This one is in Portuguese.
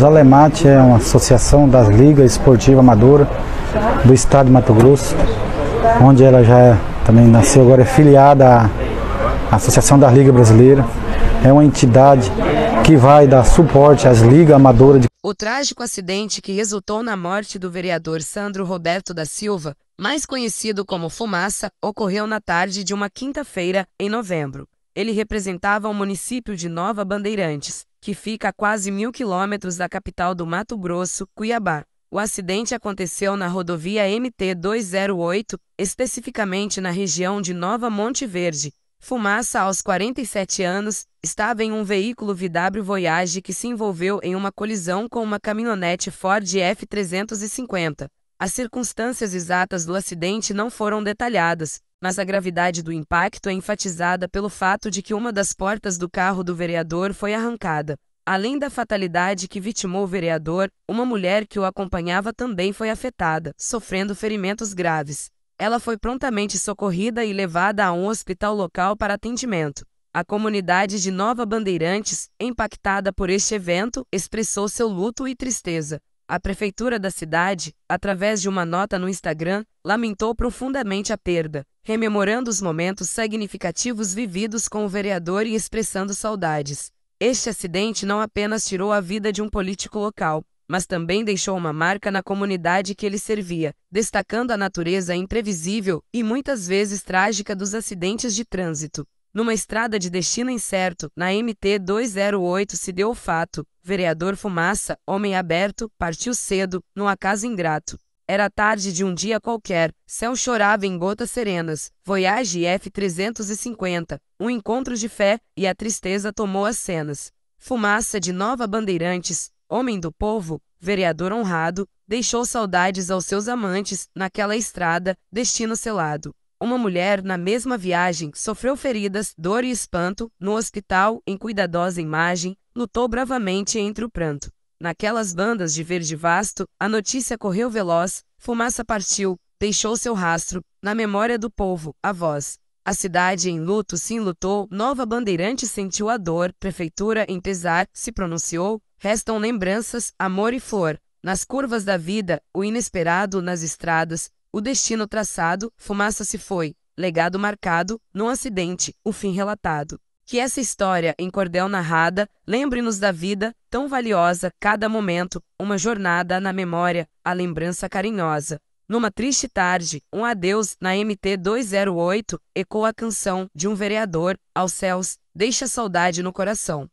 Zalemate é uma associação das ligas esportivas amadoras do estado de Mato Grosso, onde ela já é, também nasceu, agora é filiada à Associação da Liga Brasileira. É uma entidade que vai dar suporte às ligas amadoras. De... O trágico acidente que resultou na morte do vereador Sandro Roberto da Silva, mais conhecido como Fumaça, ocorreu na tarde de uma quinta-feira, em novembro. Ele representava o município de Nova Bandeirantes que fica a quase mil quilômetros da capital do Mato Grosso, Cuiabá. O acidente aconteceu na rodovia MT-208, especificamente na região de Nova Monte Verde. Fumaça, aos 47 anos, estava em um veículo VW Voyage que se envolveu em uma colisão com uma caminhonete Ford F-350. As circunstâncias exatas do acidente não foram detalhadas, mas a gravidade do impacto é enfatizada pelo fato de que uma das portas do carro do vereador foi arrancada. Além da fatalidade que vitimou o vereador, uma mulher que o acompanhava também foi afetada, sofrendo ferimentos graves. Ela foi prontamente socorrida e levada a um hospital local para atendimento. A comunidade de Nova Bandeirantes, impactada por este evento, expressou seu luto e tristeza. A prefeitura da cidade, através de uma nota no Instagram, lamentou profundamente a perda, rememorando os momentos significativos vividos com o vereador e expressando saudades. Este acidente não apenas tirou a vida de um político local, mas também deixou uma marca na comunidade que ele servia, destacando a natureza imprevisível e muitas vezes trágica dos acidentes de trânsito. Numa estrada de destino incerto, na MT 208, se deu o fato. Vereador Fumaça, homem aberto, partiu cedo, num acaso ingrato. Era tarde de um dia qualquer, céu chorava em gotas serenas. Voyage F-350, um encontro de fé, e a tristeza tomou as cenas. Fumaça de Nova Bandeirantes, homem do povo, vereador honrado, deixou saudades aos seus amantes, naquela estrada, destino selado uma mulher na mesma viagem sofreu feridas, dor e espanto no hospital em cuidadosa imagem, lutou bravamente entre o pranto. Naquelas bandas de verde vasto, a notícia correu veloz, fumaça partiu, deixou seu rastro, na memória do povo, a voz. A cidade em luto se enlutou, nova bandeirante sentiu a dor, prefeitura em pesar se pronunciou, restam lembranças, amor e flor. Nas curvas da vida, o inesperado nas estradas, o destino traçado, fumaça se foi, legado marcado, num acidente, o fim relatado. Que essa história, em cordel narrada, lembre-nos da vida, tão valiosa, cada momento, uma jornada na memória, a lembrança carinhosa. Numa triste tarde, um adeus na MT 208 ecoa a canção de um vereador aos céus, deixa saudade no coração.